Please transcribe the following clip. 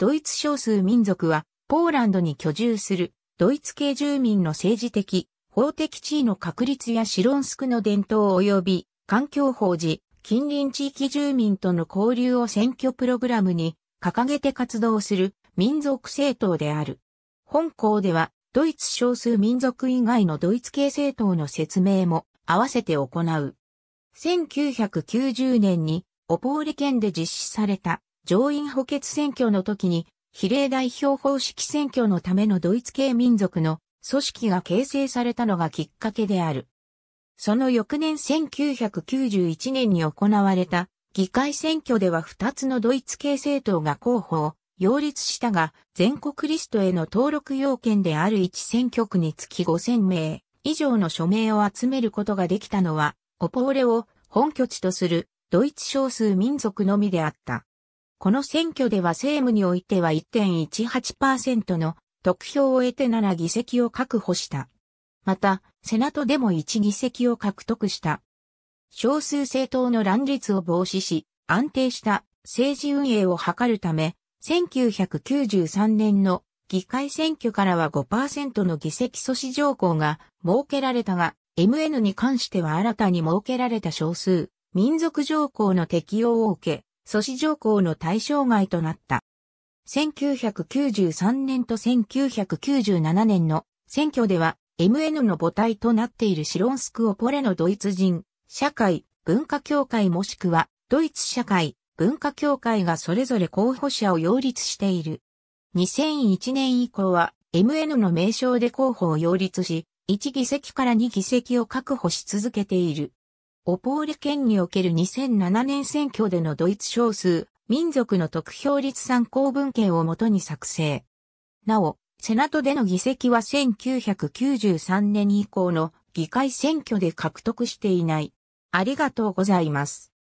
ドイツ少数民族は、ポーランドに居住する、ドイツ系住民の政治的、法的地位の確立やシロンスクの伝統及び、環境法事、近隣地域住民との交流を選挙プログラムに掲げて活動する民族政党である。本校では、ドイツ少数民族以外のドイツ系政党の説明も合わせて行う。1990年にオポーレ県で実施された上院補欠選挙の時に、比例代表方式選挙のためのドイツ系民族の組織が形成されたのがきっかけである。その翌年1991年に行われた議会選挙では2つのドイツ系政党が候補を擁立したが、全国リストへの登録要件である1選挙区につき5000名以上の署名を集めることができたのは、オポーレを本拠地とするドイツ少数民族のみであった。この選挙では政務においては1.18%の得票を得て7議席を確保した。また、セナトでも1議席を獲得した。少数政党の乱立を防止し、安定した政治運営を図るため、1993年の議会選挙からは5%の議席阻止条項が設けられたが、MN に関しては新たに設けられた少数、民族条項の適用を受け、阻止条項の対象外となった。1993年と1997年の選挙では MN の母体となっているシロンスクオポレのドイツ人、社会、文化協会もしくはドイツ社会、文化協会がそれぞれ候補者を擁立している。2001年以降は MN の名称で候補を擁立し、1議席から2議席を確保し続けている。オポール県における2007年選挙でのドイツ少数、民族の得票率参考文献をもとに作成。なお、セナトでの議席は1993年以降の議会選挙で獲得していない。ありがとうございます。